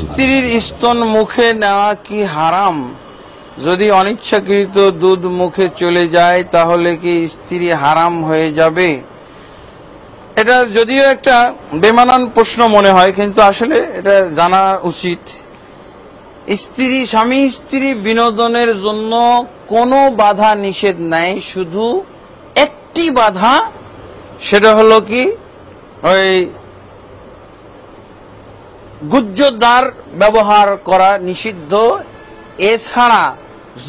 স্ত্রীর স্তন মুখে নেওয়া কি হারাম যদি অনিচ্ছাকৃত দুধ মুখে চলে যায় তাহলে কি স্ত্রী হারাম হয়ে যাবে এটা যদিও একটা বেমানান প্রশ্ন মনে হয় কিন্তু আসলে এটা জানা উচিত স্ত্রী স্বামী স্ত্রী বিনোদনের জন্য কোনো বাধা নিষেধ নাই শুধু একটি বাধা সেটা হলো কি ওই গুজ্জদার ব্যবহার করা নিষিদ্ধ এছাড়া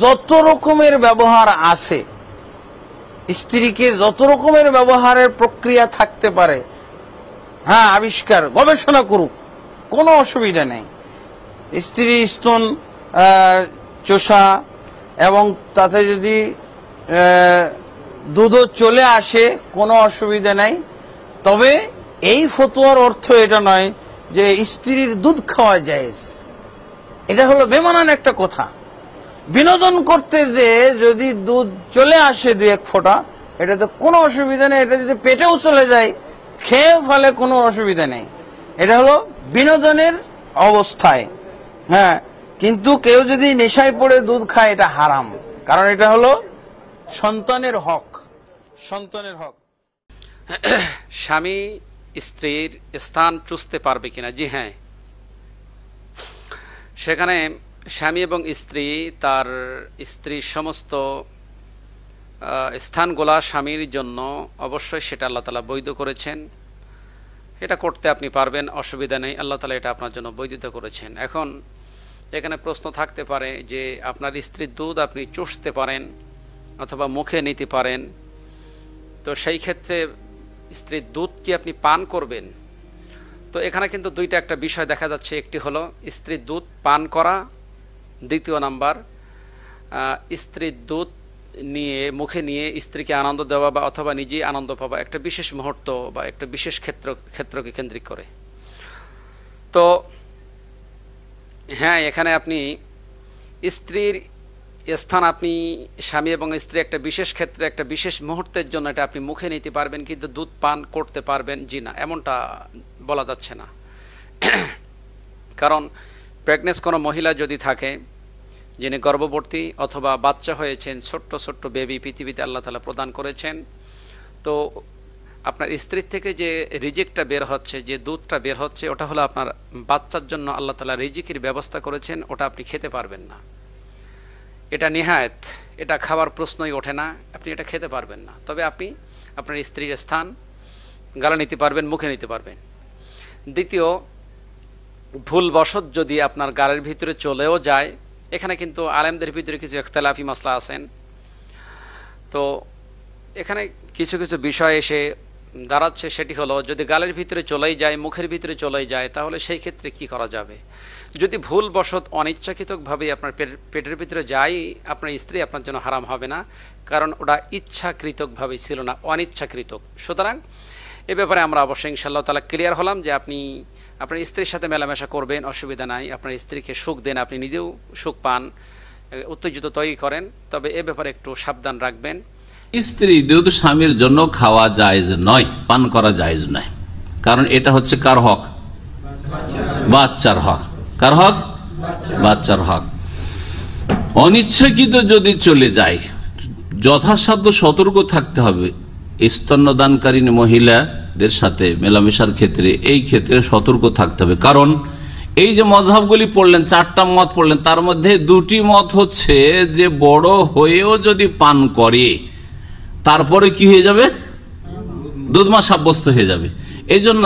যত রকমের ব্যবহার আছে স্ত্রীকে যত রকমের ব্যবহারের প্রক্রিয়া থাকতে পারে হ্যাঁ আবিষ্কার গবেষণা করুক কোনো অসুবিধা নেই স্ত্রী স্তন চোষা এবং তাতে যদি দুধও চলে আসে কোনো অসুবিধা নাই তবে এই ফতোয়ার অর্থ এটা নয় যে স্ত্রীর দুধ খাওয়া যায় এটা হলো বেমানান একটা কথা বিনোদন করতে যে যদি দুধ চলে আসে দু এক ফোঁটা এটা তো কোনো অসুবিধা নেই এটা যদি পেটেও চলে যায় খেয়েও ফলে কোনো অসুবিধা নেই এটা হলো বিনোদনের অবস্থায় হ্যাঁ কিন্তু কেউ যদি নেশায় পড়ে দুধ খায় এটা হারাম কারণ এটা হলো সন্তানের হক সন্তানের হক স্বামী স্ত্রীর স্থান চুষতে পারবে কিনা জি হ্যাঁ সেখানে স্বামী এবং স্ত্রী তার স্ত্রীর সমস্ত স্থানগুলা স্বামীর জন্য অবশ্যই সেটা আল্লাহ তালা বৈধ করেছেন এটা করতে আপনি পারবেন অসুবিধা নেই আল্লাহ তালা এটা আপনার জন্য বৈধিত করেছেন এখন এখানে প্রশ্ন থাকতে পারে যে আপনার স্ত্রীর দুধ আপনি চুষতে পারেন অথবা মুখে নিতে পারেন তো সেই ক্ষেত্রে স্ত্রীর দুধ কি আপনি পান করবেন তো এখানে কিন্তু দুইটা একটা বিষয় দেখা যাচ্ছে একটি হলো স্ত্রীর দুধ পান করা দ্বিতীয় নাম্বার স্ত্রীর দুধ নিয়ে মুখে নিয়ে স্ত্রীকে আনন্দ দেওয়া বা অথবা নিজেই আনন্দ পাওয়া একটা বিশেষ মুহূর্ত বা একটা বিশেষ ক্ষেত্র ক্ষেত্রকে কেন্দ্রিক করে তো হ্যাঁ এখানে আপনি স্ত্রীর স্থান আপনি স্বামী এবং স্ত্রী একটা বিশেষ ক্ষেত্রে একটা বিশেষ মুহূর্তের জন্য এটা আপনি মুখে নিতে পারবেন কিন্তু দুধ পান করতে পারবেন জি না এমনটা বলা যাচ্ছে না কারণ প্রেগনেন্স কোনো মহিলা যদি থাকে যিনি গর্ভবর্তী অথবা বাচ্চা হয়েছেন ছোট্ট ছোট্ট বেবি পৃথিবীতে আল্লাহ তালা প্রদান করেছেন তো আপনার স্ত্রীর থেকে যে রিজিকটা বের হচ্ছে যে দুধটা বের হচ্ছে ওটা হলো আপনার বাচ্চার জন্য আল্লাহ তালা রিজিকের ব্যবস্থা করেছেন ওটা আপনি খেতে পারবেন না এটা নেহায়ত এটা খাবার প্রশ্নই ওঠে না আপনি এটা খেতে পারবেন না তবে আপনি আপনার স্ত্রীর স্থান গালা নিতে পারবেন মুখে নিতে পারবেন দ্বিতীয় ভুলবশত যদি আপনার গালের ভিতরে চলেও যায় এখানে কিন্তু আলেমদের ভিতরে কিছু একতলাফি মশলা আছেন তো এখানে কিছু কিছু বিষয় এসে দাঁড়াচ্ছে সেটি হলো যদি গালের ভিতরে চলেই যায় মুখের ভিতরে চলেই যায় তাহলে সেই ক্ষেত্রে কি করা যাবে যদি ভুলবশত অনিচ্ছাকৃতভাবেই আপনার পেটের ভিতরে যাই আপনার স্ত্রী আপনার জন্য হারাম হবে না কারণ ওটা ইচ্ছাকৃতকভাবে ছিল না অনিচ্ছাকৃতক সুতরাং এ ব্যাপারে আমরা অবশ্যই ইনশাল্লাহ তালা ক্লিয়ার হলাম যে আপনি আপনার স্ত্রীর সাথে মেলামেশা করবেন অসুবিধা নাই আপনার স্ত্রীকে সুখ দেন আপনি নিজেও সুখ পান উত্তেজিত তৈরি করেন তবে এ ব্যাপারে একটু সাবধান রাখবেন স্ত্রী দুধ স্বামীর জন্য খাওয়া জায়েজ নয় পান করা জায়জ নয় কারণ এটা হচ্ছে কার হক বাচ্চার হক কার হক বাচ্চার হক অনিচ্ছাকৃত যদি চলে যায় যথাসাধ্য সতর্ক থাকতে হবে স্তন্যদানকারী মহিলাদের সাথে মেলামেশার ক্ষেত্রে এই ক্ষেত্রে সতর্ক থাকতে হবে কারণ এই যে মজাবগুলি পড়লেন চারটা মত পড়লেন তার মধ্যে দুটি মত হচ্ছে যে বড় হয়েও যদি পান করে তারপরে কি হয়ে যাবে দুধমা সাব্যস্ত হয়ে যাবে এই জন্য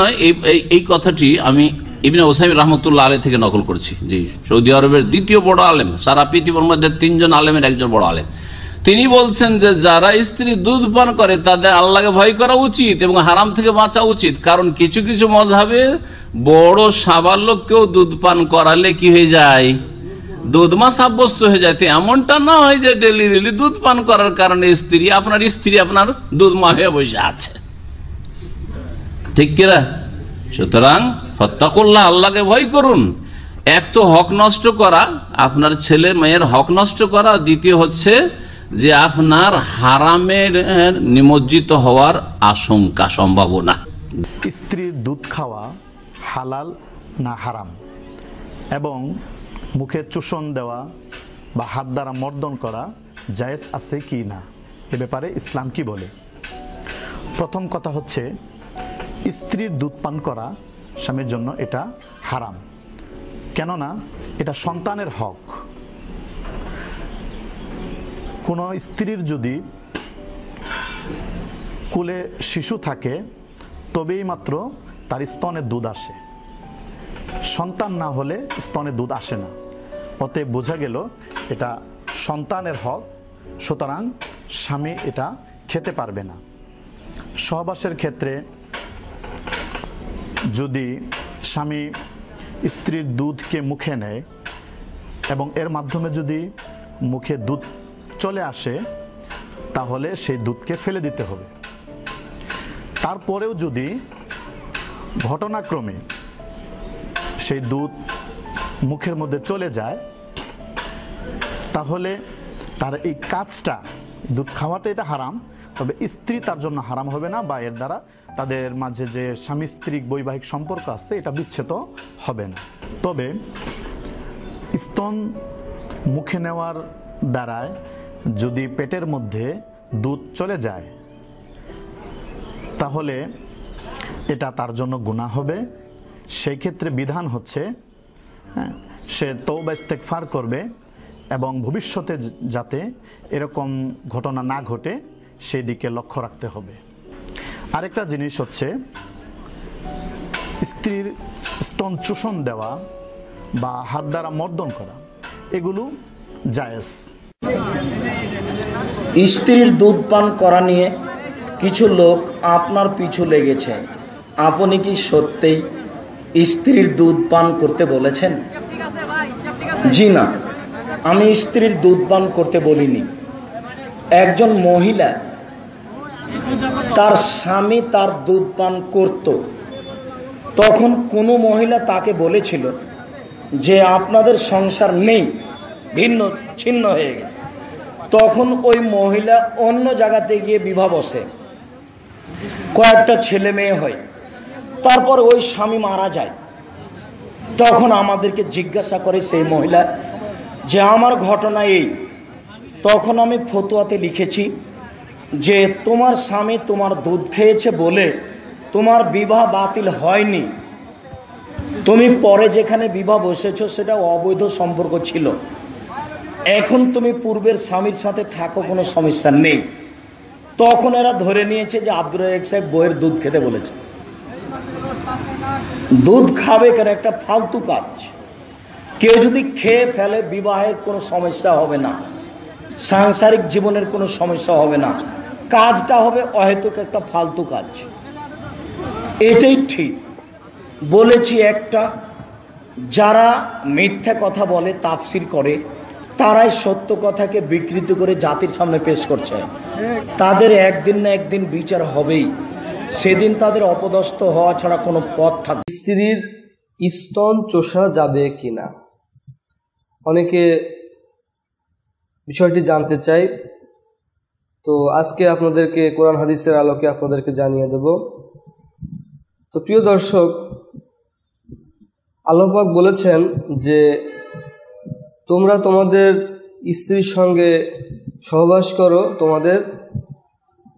এই কথাটি আমি ইবিন ওসাইম রহমতুল্লাহ আলী থেকে নকল করছি জি সৌদি আরবের দ্বিতীয় বড় আলেম সারা পৃথিবীর মধ্যে তিনজন আলেমের একজন বড় আলেম তিনি বলছেন যে যারা স্ত্রী দুধ পান করে তাদের আল্লাহকে ভয় করা উচিত এবং হারাম থেকে বাঁচা উচিত কারণ কিছু কিছু মজাবে বড় সাবার লোককেও দুধ পান করালে কি হয়ে যায় দুধমা সাব্যস্ত হয়ে যায় এমনটা না হয় যে ডেলি ডেলি দুধ পান করার কারণে স্ত্রী আপনার স্ত্রী আপনার দুধমা হয়ে বসে আছে ঠিক কিরা সুতরাং ফত্তাকুল্লাহ আল্লাহকে ভয় করুন এক তো হক নষ্ট করা আপনার ছেলে মেয়ের হক নষ্ট করা দ্বিতীয় হচ্ছে যে আপনার হারামের নিমজ্জিত হওয়ার আশঙ্কা সম্ভাবনা স্ত্রীর দুধ খাওয়া হালাল না হারাম এবং মুখে চুষণ দেওয়া বা হাত দ্বারা মর্দন করা জায়েজ আছে কি না এ ব্যাপারে ইসলাম কি বলে প্রথম কথা হচ্ছে স্ত্রীর দুধ পান করা স্বামীর জন্য এটা হারাম কেননা এটা সন্তানের হক কোনো স্ত্রীর যদি কুলে শিশু থাকে তবেই মাত্র তার স্তনে দুধ আসে সন্তান না হলে স্তনে দুধ আসে না অতএব বোঝা গেল এটা সন্তানের হক সুতরাং স্বামী এটা খেতে পারবে না সহবাসের ক্ষেত্রে যদি স্বামী স্ত্রীর দুধকে মুখে নেয় এবং এর মাধ্যমে যদি মুখে দুধ চলে আসে তাহলে সেই দুধকে ফেলে দিতে হবে তারপরেও যদি ঘটনাক্রমে সেই দুধ মুখের মধ্যে চলে যায় তাহলে তার এই কাজটা দুধ খাওয়াটা এটা হারাম তবে স্ত্রী তার জন্য হারাম হবে না বা এর দ্বারা তাদের মাঝে যে স্বামী স্ত্রী বৈবাহিক সম্পর্ক আছে এটা বিচ্ছেদ হবে না তবে স্তন মুখে নেওয়ার দ্বারায় যদি পেটের মধ্যে দুধ চলে যায় তাহলে এটা তার জন্য গুণা হবে সেই ক্ষেত্রে বিধান হচ্ছে হ্যাঁ সে তৌবা ইস্তেকফার করবে এবং ভবিষ্যতে যাতে এরকম ঘটনা না ঘটে সেই দিকে লক্ষ্য রাখতে হবে আরেকটা জিনিস হচ্ছে স্ত্রীর স্তন চোষণ দেওয়া বা হাত দ্বারা মর্দন করা এগুলো জায়েজ স্ত্রীর দুধ পান করা নিয়ে কিছু লোক আপনার পিছু লেগেছে আপনি কি সত্যিই স্ত্রীর দুধ পান করতে বলেছেন জি না আমি স্ত্রীর দুধ পান করতে বলিনি একজন মহিলা তার স্বামী তার দুধ পান করত তখন কোনো মহিলা তাকে বলেছিল যে আপনাদের সংসার নেই ভিন্ন ছিন্ন হয়ে গেছে তখন ওই মহিলা অন্য জায়গাতে গিয়ে বিবাহ বসে কয়েকটা ছেলে মেয়ে হয় তারপর ওই স্বামী মারা যায় তখন আমাদেরকে জিজ্ঞাসা করে সেই মহিলা যে আমার ঘটনা এই তখন আমি ফতুয়াতে লিখেছি যে তোমার স্বামী তোমার দুধ খেয়েছে বলে তোমার বিবাহ বাতিল হয়নি তুমি পরে যেখানে বিবাহ বসেছ সেটা অবৈধ সম্পর্ক ছিল এখন তুমি পূর্বের স্বামীর সাথে থাকো কোনো সমস্যা নেই তখন এরা ধরে নিয়েছে যে আব্দুর সাহেব বইয়ের দুধ খেতে বলেছে দুধ খাবে কেন একটা ফালতু কাজ কেউ যদি খেয়ে ফেলে বিবাহের কোনো সমস্যা হবে না সাংসারিক জীবনের কোনো সমস্যা হবে না কাজটা হবে অহেতুক একটা ফালতু কাজ এটাই ঠিক বলেছি একটা যারা মিথ্যা কথা বলে তাফসির করে তারাই সত্য কথাকে বিকৃত করে জাতির সামনে পেশ করছে তাদের একদিন না একদিন বিচার হবেই সেদিন তাদের অপদস্থ হওয়া ছাড়া কোনো পথ থাকবে স্ত্রীর স্তন চোষা যাবে কিনা অনেকে বিষয়টি জানতে চাই তো আজকে আপনাদেরকে কোরআন হাদিসের আলোকে আপনাদেরকে জানিয়ে দেব তো প্রিয় দর্শক আল্লাপাক বলেছেন যে তোমরা তোমাদের স্ত্রীর সঙ্গে সহবাস করো তোমাদের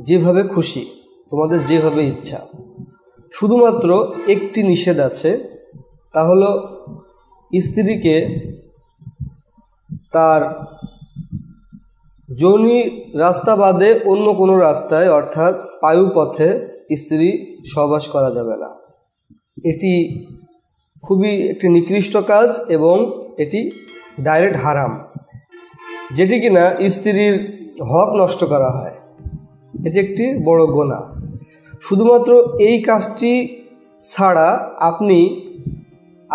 যেভাবে খুশি তোমাদের যেভাবে ইচ্ছা শুধুমাত্র একটি নিষেধ আছে তা হল স্ত্রীকে তার যৌনি রাস্তা বাদে অন্য কোনো রাস্তায় অর্থাৎ পায়ুপথে স্ত্রী সহবাস করা যাবে না এটি খুবই একটি নিকৃষ্ট কাজ এবং এটি ডাইরেক্ট হারাম যেটি কিনা স্ত্রীর হক নষ্ট করা হয় এটি একটি বড় গোনা শুধুমাত্র এই কাজটি ছাড়া আপনি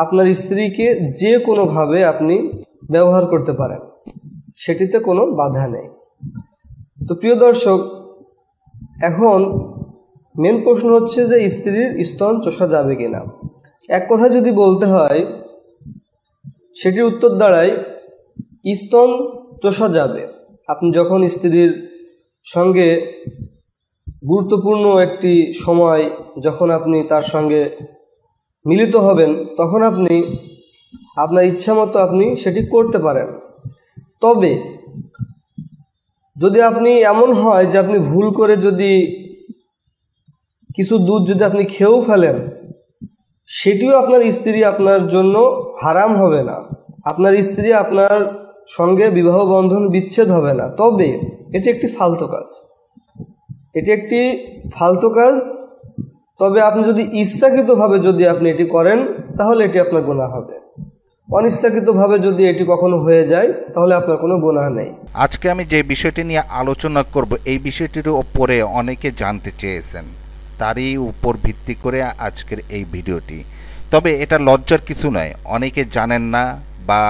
আপনার স্ত্রীকে যে কোনোভাবে আপনি ব্যবহার করতে পারেন সেটিতে কোনো বাধা নেই তো প্রিয় দর্শক এখন মেন প্রশ্ন হচ্ছে যে স্ত্রীর স্তন চষা যাবে কিনা এক কথা যদি বলতে হয় সেটির উত্তর দ্বারায় স্তন চষা যাবে আপনি যখন স্ত্রীর সঙ্গে গুরুত্বপূর্ণ একটি সময় যখন আপনি তার সঙ্গে মিলিত হবেন তখন আপনি আপনার ইচ্ছা মতো আপনি সেটি করতে পারেন তবে যদি আপনি এমন হয় যে আপনি ভুল করে যদি কিছু দুধ যদি আপনি খেয়েও ফেলেন সেটিও আপনার স্ত্রী আপনার জন্য হারাম হবে না আপনার স্ত্রী আপনার সঙ্গে বিবাহ বন্ধন বিচ্ছেদ হবে না তবে এটি একটি ফালতু কাজ এটি একটি ফালতু কাজ তবে আপনি যদি ইচ্ছাকৃতভাবে যদি আপনি এটি করেন তাহলে এটি আপনার গোনা হবে অনিচ্ছাকৃতভাবে যদি এটি কখনো হয়ে যায় তাহলে আপনার কোনো গোনা নেই আজকে আমি যে বিষয়টি নিয়ে আলোচনা করব এই বিষয়টির ওপরে অনেকে জানতে চেয়েছেন তারই উপর ভিত্তি করে আজকের এই ভিডিওটি তবে এটা লজ্জার কিছু নয় অনেকে জানেন না বা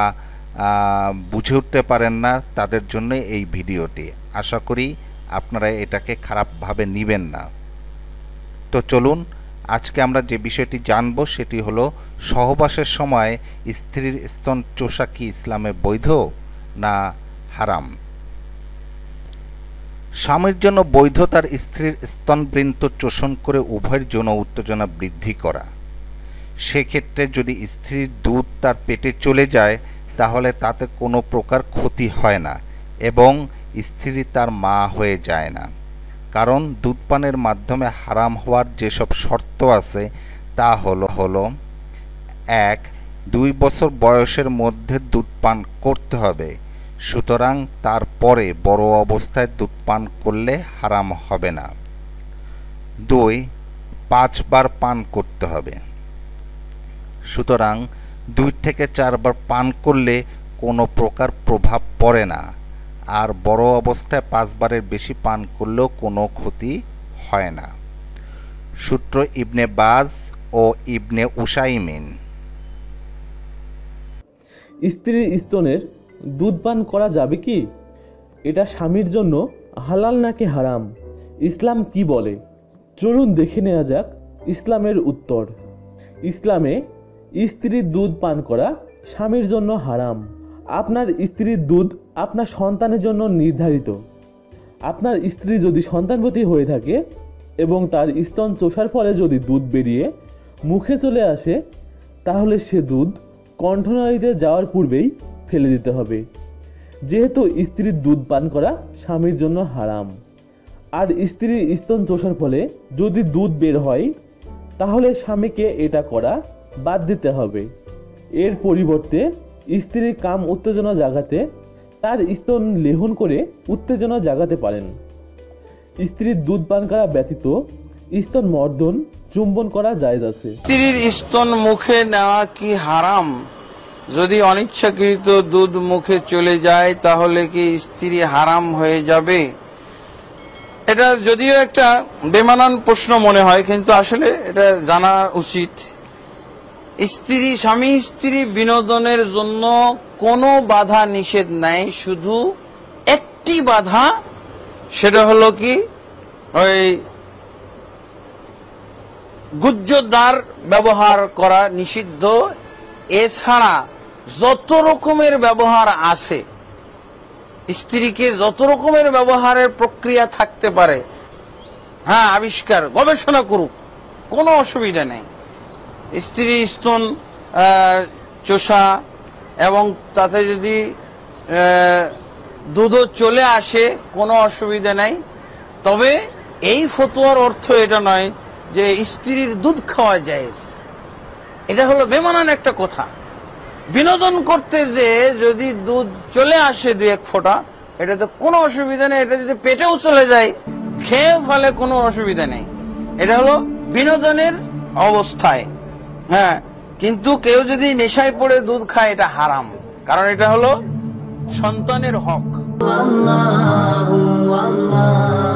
বুঝে উঠতে পারেন না তাদের জন্য এই ভিডিওটি আশা করি আপনারা এটাকে খারাপভাবে নেবেন না তো চলুন আজকে আমরা যে বিষয়টি জানব সেটি হলো সহবাসের সময় স্ত্রীর স্তন চোষা কি ইসলামে বৈধ না হারাম স্বামীর জন্য বৈধ তার স্ত্রীর স্তনবৃন্ত চোষণ করে উভয়ের যৌন উত্তেজনা বৃদ্ধি করা সেক্ষেত্রে যদি স্ত্রীর দুধ তার পেটে চলে যায় তাহলে তাতে কোনো প্রকার ক্ষতি হয় না এবং স্ত্রী তার মা হয়ে যায় না কারণ দুধপানের মাধ্যমে হারাম হওয়ার যেসব শর্ত আছে তা হলো হলো এক দুই বছর বয়সের মধ্যে দুধ পান করতে হবে সুতরাং তারপরে বড় অবস্থায় দুধ পান করলে হারাম হবে না দুই পাঁচবার পান করতে হবে সুতরাং দুই থেকে চারবার পান করলে কোনো প্রকার প্রভাব পড়ে না আর বড় অবস্থায় পাঁচবারের বেশি পান করলেও কোনো ক্ষতি হয় না সূত্র ইবনে বাজ ও ইবনে উসাইমিন স্ত্রীর স্তনের দুধ পান করা যাবে কি এটা স্বামীর জন্য হালাল নাকি হারাম ইসলাম কি বলে চলুন দেখে নেওয়া যাক ইসলামের উত্তর ইসলামে স্ত্রীর দুধ পান করা স্বামীর জন্য হারাম আপনার স্ত্রীর দুধ আপনার সন্তানের জন্য নির্ধারিত আপনার স্ত্রী যদি সন্তানবতী হয়ে থাকে এবং তার স্তন চোষার ফলে যদি দুধ বেরিয়ে মুখে চলে আসে তাহলে সে দুধ কণ্ঠনালীতে যাওয়ার পূর্বেই ফেলে দিতে হবে যেহেতু স্ত্রীর দুধ পান করা স্বামীর জন্য হারাম আর স্ত্রীর স্তন চোষার ফলে যদি দুধ বের হয় তাহলে স্বামীকে এটা করা বাদ দিতে হবে এর পরিবর্তে স্ত্রীর কাম উত্তেজনা জাগাতে তার স্তন লেহন করে উত্তেজনা জাগাতে পারেন স্ত্রীর দুধ পান করা ব্যতীত স্তন মর্দন চুম্বন করা যায় আছে স্ত্রীর স্তন মুখে নেওয়া কি হারাম যদি অনিচ্ছাকৃত দুধ মুখে চলে যায় তাহলে কি স্ত্রী হারাম হয়ে যাবে এটা যদিও একটা বেমানান প্রশ্ন মনে হয় কিন্তু আসলে এটা জানা উচিত স্ত্রী স্বামী স্ত্রী বিনোদনের জন্য কোনো বাধা নিষেধ নাই শুধু একটি বাধা সেটা হলো কি ওই গুজ্জদার ব্যবহার করা নিষিদ্ধ এছাড়া যত রকমের ব্যবহার আছে স্ত্রীকে যত রকমের ব্যবহারের প্রক্রিয়া থাকতে পারে হ্যাঁ আবিষ্কার গবেষণা করুক কোনো অসুবিধা নেই স্ত্রী স্তন চোষা এবং তাতে যদি দুধও চলে আসে কোনো অসুবিধা নাই তবে এই ফতুয়ার অর্থ এটা নয় যে স্ত্রীর দুধ খাওয়া যায় এটা হলো বেমানান একটা কথা বিনোদন করতে যে যদি দুধ চলে আসে দু এক ফোঁটা এটা তো কোনো অসুবিধা নেই এটা যদি পেটেও চলে যায় খেয়েও ফেলে কোনো অসুবিধা নেই এটা হলো বিনোদনের অবস্থায় হ্যাঁ কিন্তু কেউ যদি নেশায় পড়ে দুধ খায় এটা হারাম কারণ এটা হলো সন্তানের হক আল্লাহ